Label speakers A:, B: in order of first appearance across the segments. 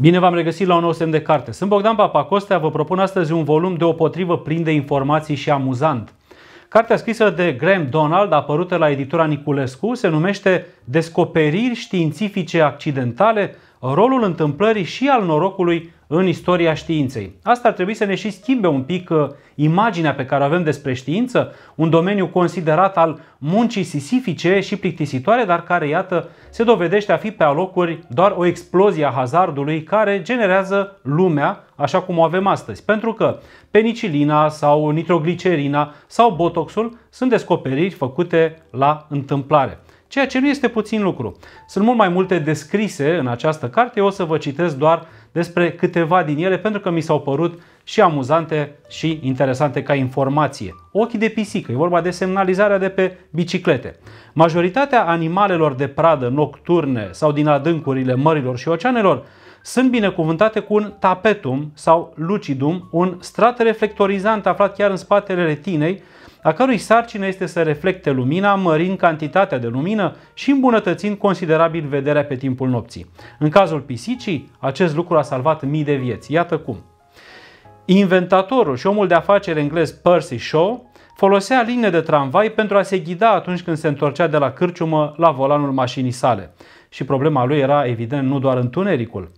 A: Bine v-am regăsit la un nou semn de carte. Sunt Bogdan Papacostea, vă propun astăzi un volum de potrivă, plin de informații și amuzant. Cartea scrisă de Graham Donald, apărută la editura Niculescu, se numește Descoperiri științifice accidentale rolul întâmplării și al norocului în istoria științei. Asta ar trebui să ne și schimbe un pic uh, imaginea pe care o avem despre știință, un domeniu considerat al muncii sisifice și plictisitoare, dar care, iată, se dovedește a fi pe alocuri doar o explozie a hazardului care generează lumea așa cum o avem astăzi. Pentru că penicilina sau nitroglicerina sau botoxul sunt descoperiri făcute la întâmplare ceea ce nu este puțin lucru. Sunt mult mai multe descrise în această carte, eu o să vă citesc doar despre câteva din ele pentru că mi s-au părut și amuzante și interesante ca informație. Ochii de pisică, e vorba de semnalizarea de pe biciclete. Majoritatea animalelor de pradă nocturne sau din adâncurile mărilor și oceanelor sunt binecuvântate cu un tapetum sau lucidum, un strat reflectorizant aflat chiar în spatele retinei, a cărui sarcină este să reflecte lumina, mărind cantitatea de lumină și îmbunătățind considerabil vederea pe timpul nopții. În cazul pisicii, acest lucru a salvat mii de vieți. Iată cum. Inventatorul și omul de afaceri englez Percy Shaw folosea linie de tramvai pentru a se ghida atunci când se întorcea de la cârciumă la volanul mașinii sale. Și problema lui era, evident, nu doar întunericul.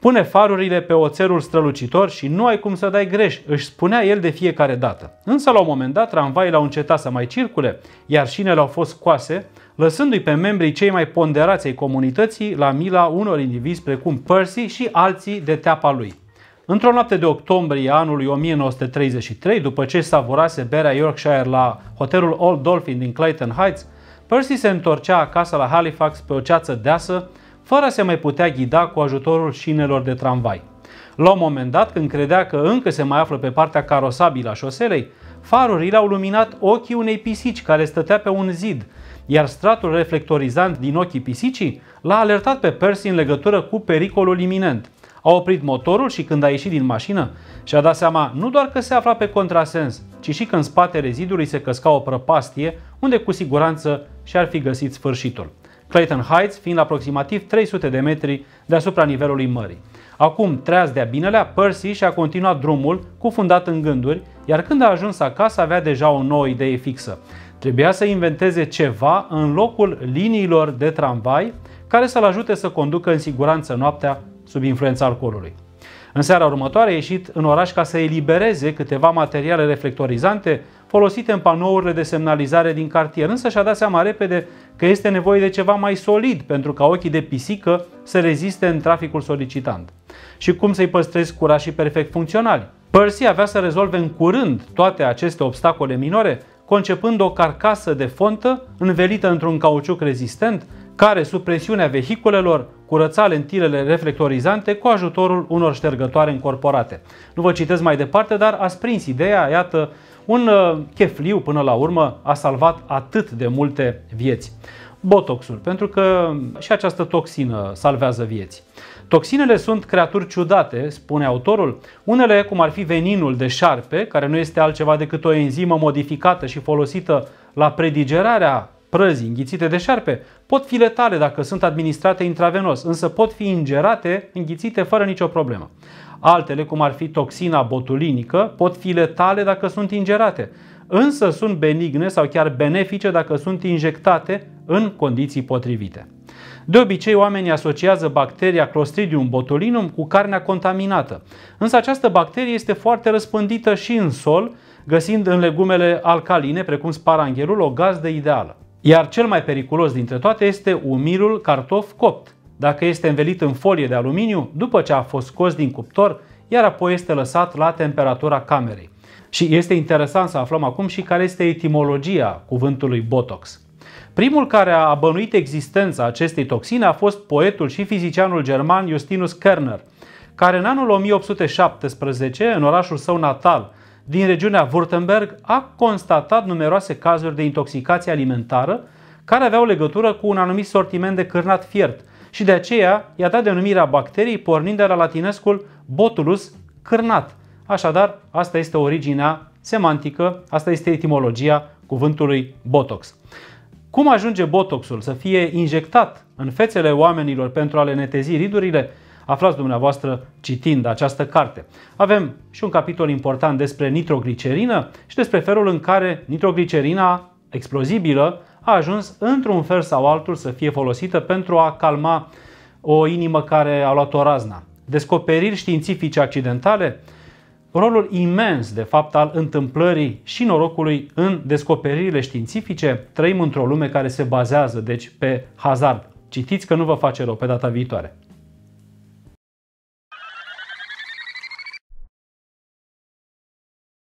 A: Pune farurile pe oțelul strălucitor și nu ai cum să dai greș, își spunea el de fiecare dată. Însă la un moment dat tramvaile au încetat să mai circule, iar șinele au fost coase, lăsându-i pe membrii cei mai ponderați ai comunității la mila unor indivizi precum Percy și alții de teapa lui. Într-o noapte de octombrie anului 1933, după ce savurase berea Yorkshire la hotelul Old Dolphin din Clayton Heights, Percy se întorcea acasă la Halifax pe o ceață deasă, fără a se mai putea ghida cu ajutorul șinelor de tramvai. La un moment dat, când credea că încă se mai află pe partea carosabilă a șoselei, farurile au luminat ochii unei pisici care stătea pe un zid, iar stratul reflectorizant din ochii pisicii l-a alertat pe Percy în legătură cu pericolul iminent. A oprit motorul și când a ieșit din mașină și-a dat seama nu doar că se afla pe contrasens, ci și că în spatele zidului se căsca o prăpastie unde cu siguranță și-ar fi găsit sfârșitul. Clayton Heights fiind la aproximativ 300 de metri deasupra nivelului mării. Acum, treaz de-a binelea, Percy și-a continuat drumul, cufundat în gânduri, iar când a ajuns acasă avea deja o nouă idee fixă. Trebuia să inventeze ceva în locul liniilor de tramvai care să-l ajute să conducă în siguranță noaptea sub influența alcoolului. În seara următoare a ieșit în oraș ca să elibereze câteva materiale reflectorizante folosite în panourile de semnalizare din cartier, însă și-a dat seama repede că este nevoie de ceva mai solid pentru ca ochii de pisică să reziste în traficul solicitant. Și cum să-i păstrezi curași și perfect funcționali? Percy avea să rezolve în curând toate aceste obstacole minore, concepând o carcasă de fontă învelită într-un cauciuc rezistent care sub presiunea vehiculelor curăța lentilele reflectorizante cu ajutorul unor ștergătoare încorporate. Nu vă citesc mai departe, dar ați prins ideea, iată, un uh, chefliu până la urmă a salvat atât de multe vieți. Botoxul, pentru că și această toxină salvează vieți. Toxinele sunt creaturi ciudate, spune autorul, unele cum ar fi veninul de șarpe, care nu este altceva decât o enzimă modificată și folosită la predigerarea prăzi înghițite de șarpe pot fi letale dacă sunt administrate intravenos, însă pot fi ingerate înghițite fără nicio problemă. Altele, cum ar fi toxina botulinică, pot fi letale dacă sunt ingerate, însă sunt benigne sau chiar benefice dacă sunt injectate în condiții potrivite. De obicei, oamenii asociază bacteria Clostridium botulinum cu carnea contaminată, însă această bacterie este foarte răspândită și în sol, găsind în legumele alcaline, precum sparanghelul, o gazdă ideală. Iar cel mai periculos dintre toate este umirul cartof copt. Dacă este învelit în folie de aluminiu, după ce a fost scos din cuptor, iar apoi este lăsat la temperatura camerei. Și este interesant să aflăm acum și care este etimologia cuvântului botox. Primul care a bănuit existența acestei toxine a fost poetul și fizicianul german Justinus Kerner, care în anul 1817, în orașul său natal, din regiunea Württemberg a constatat numeroase cazuri de intoxicație alimentară care aveau legătură cu un anumit sortiment de cârnat fiert și de aceea i-a dat denumirea bacteriei pornind de la latinescul botulus cârnat. Așadar, asta este originea semantică, asta este etimologia cuvântului botox. Cum ajunge botoxul să fie injectat în fețele oamenilor pentru a le netezi ridurile? aflați dumneavoastră citind această carte. Avem și un capitol important despre nitroglicerină și despre felul în care nitroglicerina explozibilă a ajuns într-un fel sau altul să fie folosită pentru a calma o inimă care a luat o razna. Descoperiri științifice accidentale, rolul imens de fapt al întâmplării și norocului în descoperirile științifice, trăim într-o lume care se bazează deci pe hazard. Citiți că nu vă face rău pe data viitoare.